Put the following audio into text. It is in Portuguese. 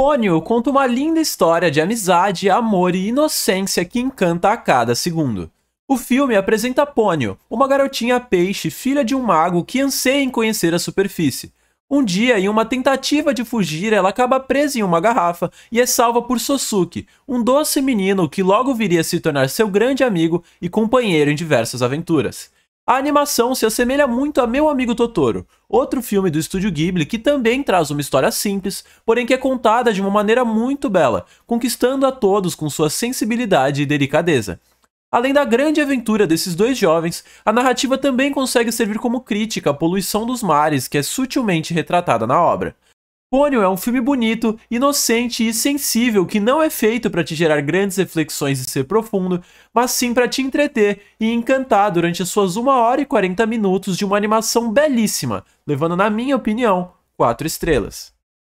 Pônio conta uma linda história de amizade, amor e inocência que encanta a cada segundo. O filme apresenta Pônio, uma garotinha peixe, filha de um mago que anseia em conhecer a superfície. Um dia, em uma tentativa de fugir, ela acaba presa em uma garrafa e é salva por Sosuke, um doce menino que logo viria a se tornar seu grande amigo e companheiro em diversas aventuras. A animação se assemelha muito a Meu Amigo Totoro, outro filme do estúdio Ghibli que também traz uma história simples, porém que é contada de uma maneira muito bela, conquistando a todos com sua sensibilidade e delicadeza. Além da grande aventura desses dois jovens, a narrativa também consegue servir como crítica à poluição dos mares que é sutilmente retratada na obra. Pônio é um filme bonito, inocente e sensível que não é feito para te gerar grandes reflexões e ser profundo, mas sim para te entreter e encantar durante as suas 1 hora e 40 minutos de uma animação belíssima, levando, na minha opinião, 4 estrelas.